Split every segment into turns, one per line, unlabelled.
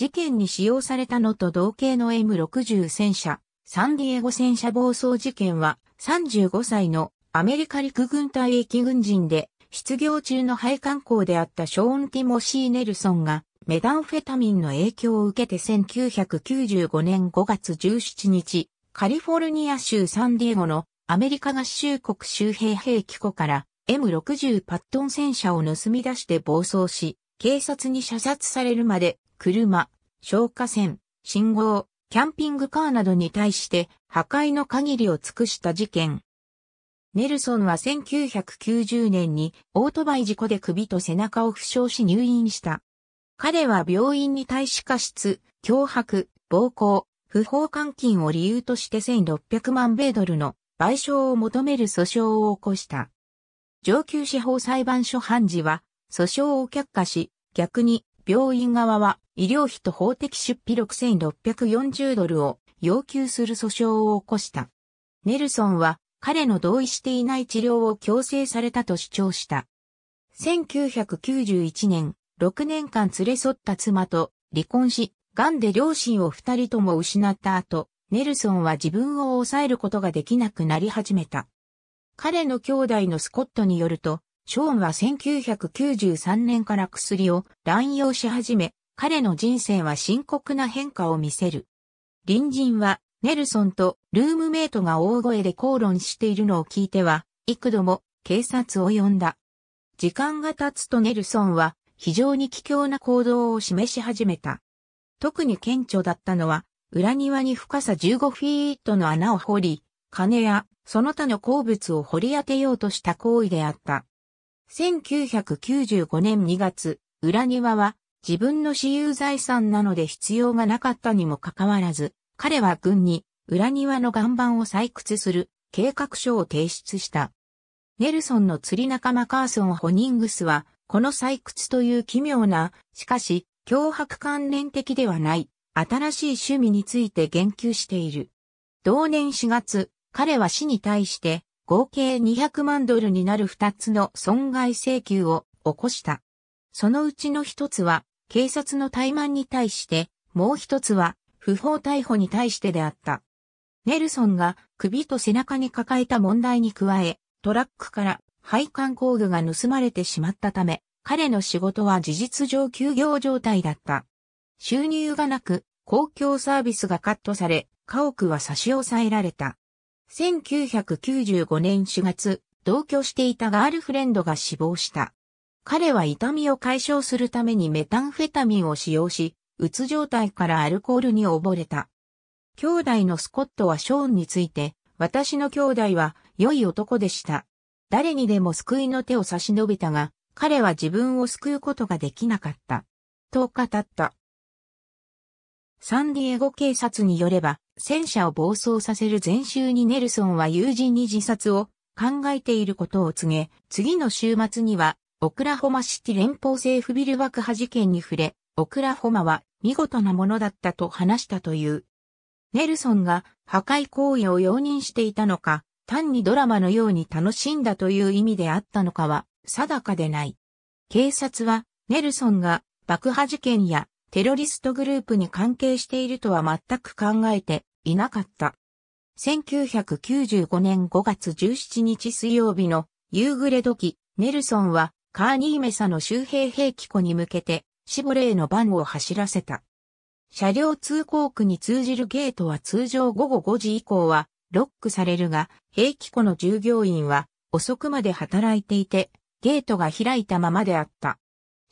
事件に使用されたのと同型の M60 戦車、サンディエゴ戦車暴走事件は、35歳のアメリカ陸軍隊役軍人で、失業中の配管校であったショーン・ティモシー・ネルソンが、メダンフェタミンの影響を受けて1995年5月17日、カリフォルニア州サンディエゴのアメリカ合衆国周辺兵器庫から M60 パットン戦車を盗み出して暴走し、警察に射殺されるまで車、消火栓、信号、キャンピングカーなどに対して破壊の限りを尽くした事件。ネルソンは1990年にオートバイ事故で首と背中を負傷し入院した。彼は病院に対し過失、脅迫、暴行、不法監禁を理由として1600万米ドルの賠償を求める訴訟を起こした。上級司法裁判所判事は訴訟を却下し、逆に病院側は医療費と法的出費6640ドルを要求する訴訟を起こした。ネルソンは彼の同意していない治療を強制されたと主張した。1991年、6年間連れ添った妻と離婚し、癌で両親を二人とも失った後、ネルソンは自分を抑えることができなくなり始めた。彼の兄弟のスコットによると、ショーンは1993年から薬を乱用し始め、彼の人生は深刻な変化を見せる。隣人は、ネルソンとルームメイトが大声で口論しているのを聞いては、幾度も警察を呼んだ。時間が経つとネルソンは非常に奇妙な行動を示し始めた。特に顕著だったのは、裏庭に深さ15フィートの穴を掘り、金やその他の鉱物を掘り当てようとした行為であった。1995年2月、裏庭は自分の私有財産なので必要がなかったにもかかわらず、彼は軍に裏庭の岩盤を採掘する計画書を提出した。ネルソンの釣り仲間カーソン・ホニングスは、この採掘という奇妙な、しかし、脅迫関連的ではない、新しい趣味について言及している。同年4月、彼は市に対して、合計200万ドルになる2つの損害請求を起こした。そのうちの一つは、警察の怠慢に対して、もう一つは、不法逮捕に対してであった。ネルソンが首と背中に抱えた問題に加え、トラックから配管工具が盗まれてしまったため、彼の仕事は事実上休業状態だった。収入がなく、公共サービスがカットされ、家屋は差し押さえられた。1995年4月、同居していたガールフレンドが死亡した。彼は痛みを解消するためにメタンフェタミンを使用し、うつ状態からアルコールに溺れた。兄弟のスコットはショーンについて、私の兄弟は良い男でした。誰にでも救いの手を差し伸べたが、彼は自分を救うことができなかった。と語った。サンディエゴ警察によれば、戦車を暴走させる前週にネルソンは友人に自殺を考えていることを告げ、次の週末にはオクラホマシティ連邦政府ビル爆破事件に触れ、オクラホマは見事なものだったと話したという。ネルソンが破壊行為を容認していたのか、単にドラマのように楽しんだという意味であったのかは定かでない。警察はネルソンが爆破事件やテロリストグループに関係しているとは全く考えていなかった。1995年5月17日水曜日の夕暮れ時、ネルソンはカーニーメサの周辺兵器庫に向けて、シボレーの番を走らせた。車両通行区に通じるゲートは通常午後5時以降はロックされるが、兵器庫の従業員は遅くまで働いていて、ゲートが開いたままであった。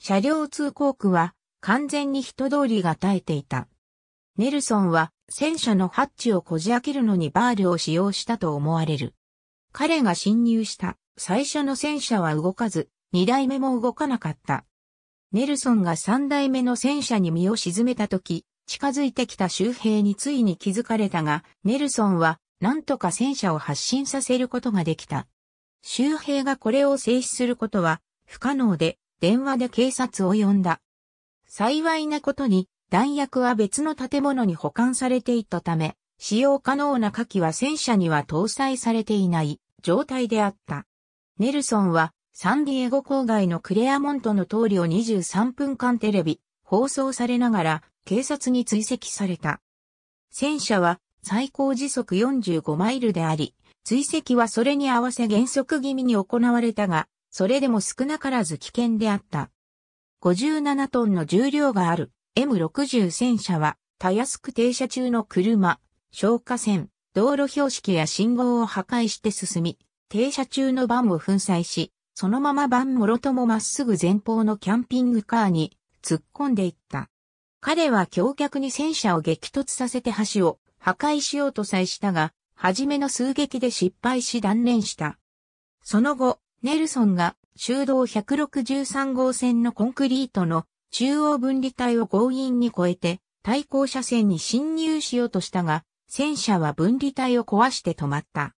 車両通行区は完全に人通りが耐えていた。ネルソンは戦車のハッチをこじ開けるのにバールを使用したと思われる。彼が侵入した最初の戦車は動かず、二代目も動かなかった。ネルソンが三代目の戦車に身を沈めた時、近づいてきた周兵についに気づかれたが、ネルソンは何とか戦車を発進させることができた。周兵がこれを制止することは不可能で、電話で警察を呼んだ。幸いなことに、弾薬は別の建物に保管されていたため、使用可能な火器は戦車には搭載されていない状態であった。ネルソンはサンディエゴ郊外のクレアモントの通りを23分間テレビ、放送されながら警察に追跡された。戦車は最高時速45マイルであり、追跡はそれに合わせ減速気味に行われたが、それでも少なからず危険であった。57トンの重量がある M60 戦車は、たやすく停車中の車、消火栓、道路標識や信号を破壊して進み、停車中のバンを粉砕し、そのままバンもろともまっすぐ前方のキャンピングカーに突っ込んでいった。彼は橋脚に戦車を激突させて橋を破壊しようとさえしたが、初めの数撃で失敗し断念した。その後、ネルソンが修道163号線のコンクリートの中央分離帯を強引に越えて対向車線に侵入しようとしたが、戦車は分離帯を壊して止まった。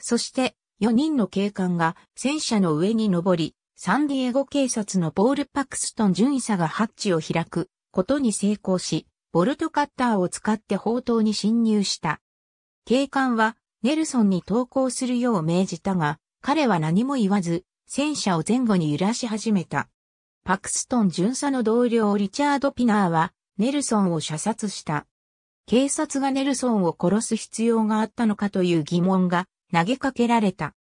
そして、4人の警官が戦車の上に登り、サンディエゴ警察のポール・パクストン巡査がハッチを開くことに成功し、ボルトカッターを使って砲塔に侵入した。警官はネルソンに投降するよう命じたが、彼は何も言わず、戦車を前後に揺らし始めた。パクストン巡査の同僚リチャード・ピナーは、ネルソンを射殺した。警察がネルソンを殺す必要があったのかという疑問が投げかけられた。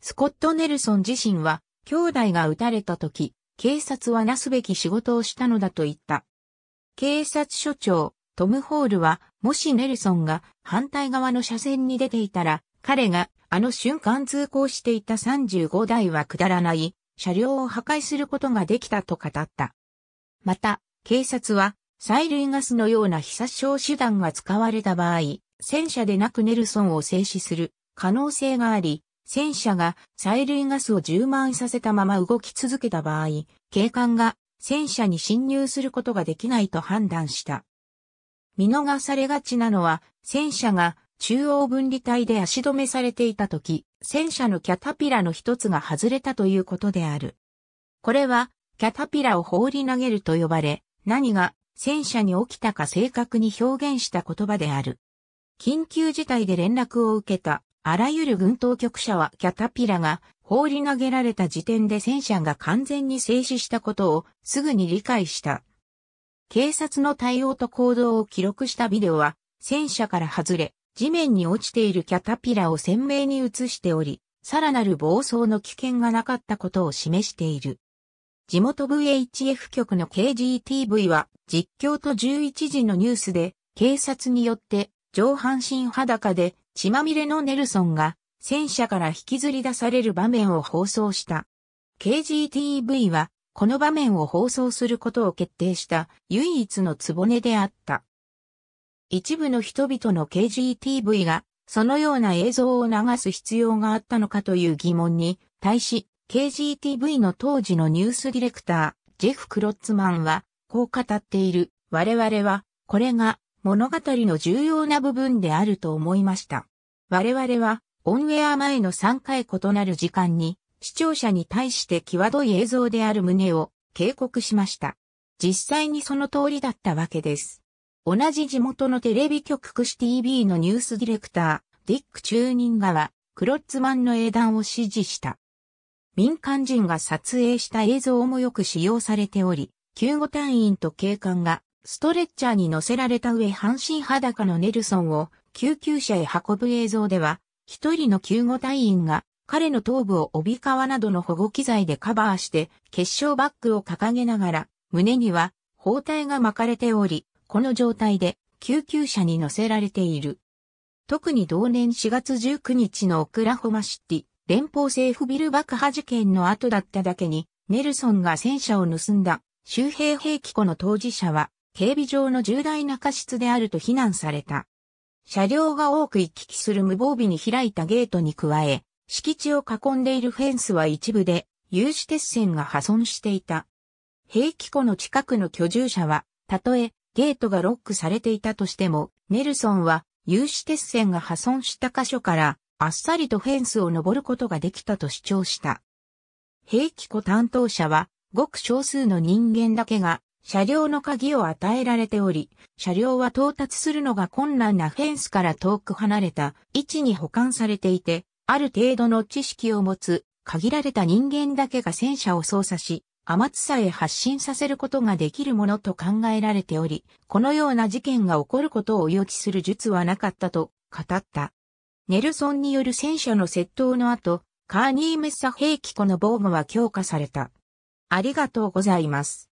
スコット・ネルソン自身は、兄弟が撃たれた時、警察はなすべき仕事をしたのだと言った。警察署長、トム・ホールは、もしネルソンが反対側の車線に出ていたら、彼があの瞬間通行していた35台は下らない、車両を破壊することができたと語った。また、警察は、催涙ガスのような被殺傷手段が使われた場合、戦車でなくネルソンを制止する可能性があり、戦車が催涙ガスを充満させたまま動き続けた場合、警官が戦車に侵入することができないと判断した。見逃されがちなのは、戦車が中央分離帯で足止めされていた時、戦車のキャタピラの一つが外れたということである。これは、キャタピラを放り投げると呼ばれ、何が戦車に起きたか正確に表現した言葉である。緊急事態で連絡を受けたあらゆる軍当局者はキャタピラが放り投げられた時点で戦車が完全に静止したことをすぐに理解した。警察の対応と行動を記録したビデオは戦車から外れ地面に落ちているキャタピラを鮮明に映しており、さらなる暴走の危険がなかったことを示している。地元 VHF 局の KGTV は実況と11時のニュースで警察によって上半身裸で血まみれのネルソンが戦車から引きずり出される場面を放送した。KGTV はこの場面を放送することを決定した唯一のねであった。一部の人々の KGTV がそのような映像を流す必要があったのかという疑問に対し KGTV の当時のニュースディレクタージェフ・クロッツマンはこう語っている我々はこれが物語の重要な部分であると思いました。我々は、オンエア前の3回異なる時間に、視聴者に対して際どい映像である旨を警告しました。実際にその通りだったわけです。同じ地元のテレビ局クシ TV のニュースディレクター、ディック・チューニンガは、クロッツマンの英断を指示した。民間人が撮影した映像もよく使用されており、救護隊員と警官がストレッチャーに乗せられた上半身裸のネルソンを救急車へ運ぶ映像では、一人の救護隊員が彼の頭部を帯皮などの保護機材でカバーして結晶バッグを掲げながら、胸には包帯が巻かれており、この状態で救急車に乗せられている。特に同年4月19日のオクラホマシティ連邦政府ビル爆破事件の後だっただけに、ネルソンが戦車を盗んだ周平兵器庫の当事者は警備上の重大な過失であると非難された。車両が多く行き来する無防備に開いたゲートに加え、敷地を囲んでいるフェンスは一部で、有刺鉄線が破損していた。兵器庫の近くの居住者は、たとえゲートがロックされていたとしても、ネルソンは有刺鉄線が破損した箇所から、あっさりとフェンスを登ることができたと主張した。兵器庫担当者は、ごく少数の人間だけが車両の鍵を与えられており、車両は到達するのが困難なフェンスから遠く離れた位置に保管されていて、ある程度の知識を持つ限られた人間だけが戦車を操作し、天津さえ発信させることができるものと考えられており、このような事件が起こることを予知する術はなかったと語った。ネルソンによる戦車の窃盗の後、カーニーメッサ兵器庫の防護は強化された。ありがとうございます。